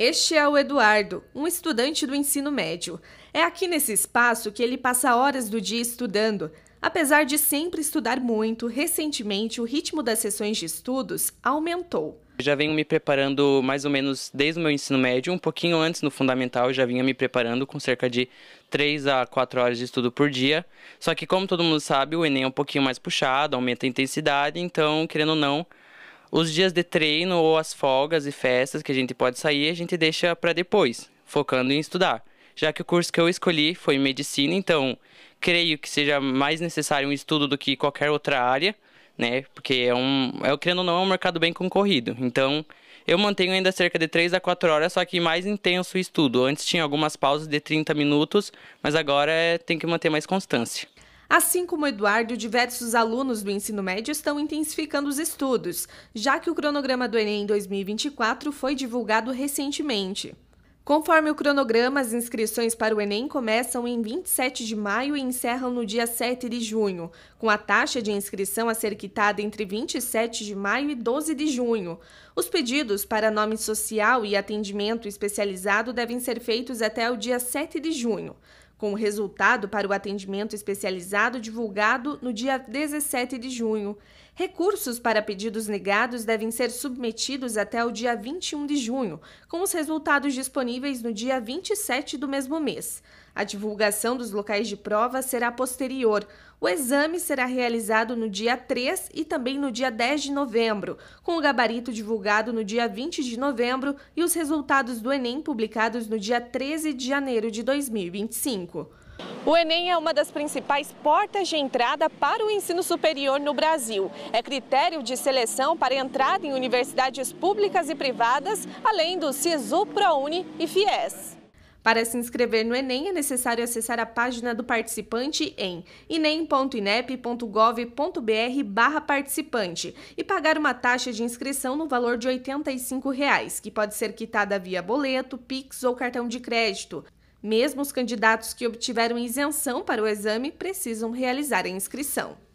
Este é o Eduardo, um estudante do ensino médio. É aqui nesse espaço que ele passa horas do dia estudando. Apesar de sempre estudar muito, recentemente o ritmo das sessões de estudos aumentou. Eu já venho me preparando mais ou menos desde o meu ensino médio, um pouquinho antes no fundamental, eu já vinha me preparando com cerca de 3 a 4 horas de estudo por dia. Só que, como todo mundo sabe, o Enem é um pouquinho mais puxado, aumenta a intensidade, então, querendo ou não, os dias de treino ou as folgas e festas que a gente pode sair, a gente deixa para depois, focando em estudar. Já que o curso que eu escolhi foi medicina, então creio que seja mais necessário um estudo do que qualquer outra área, né? Porque é um, é, querendo ou não, é um mercado bem concorrido. Então, eu mantenho ainda cerca de 3 a 4 horas, só que mais intenso o estudo. Antes tinha algumas pausas de 30 minutos, mas agora é, tem que manter mais constância. Assim como Eduardo, diversos alunos do ensino médio estão intensificando os estudos, já que o cronograma do Enem 2024 foi divulgado recentemente. Conforme o cronograma, as inscrições para o Enem começam em 27 de maio e encerram no dia 7 de junho, com a taxa de inscrição a ser quitada entre 27 de maio e 12 de junho. Os pedidos para nome social e atendimento especializado devem ser feitos até o dia 7 de junho com o resultado para o atendimento especializado divulgado no dia 17 de junho. Recursos para pedidos negados devem ser submetidos até o dia 21 de junho, com os resultados disponíveis no dia 27 do mesmo mês. A divulgação dos locais de prova será posterior. O exame será realizado no dia 3 e também no dia 10 de novembro, com o gabarito divulgado no dia 20 de novembro e os resultados do Enem publicados no dia 13 de janeiro de 2025. O Enem é uma das principais portas de entrada para o ensino superior no Brasil. É critério de seleção para entrada em universidades públicas e privadas, além do SISU, ProUni e FIES. Para se inscrever no Enem, é necessário acessar a página do participante em enem.inep.gov.br participante e pagar uma taxa de inscrição no valor de R$ 85, que pode ser quitada via boleto, PIX ou cartão de crédito. Mesmo os candidatos que obtiveram isenção para o exame precisam realizar a inscrição.